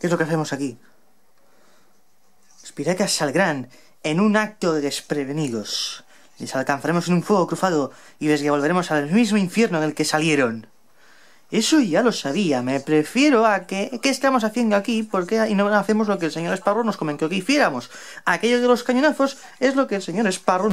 ¿Qué es lo que hacemos aquí? Los piratas saldrán en un acto de desprevenidos. Les alcanzaremos en un fuego cruzado y les devolveremos al mismo infierno en el que salieron. Eso ya lo sabía. Me prefiero a que... ¿Qué estamos haciendo aquí? ¿Por qué no hacemos lo que el señor Esparro nos comentó que hiciéramos? Aquello de los cañonazos es lo que el señor Esparro...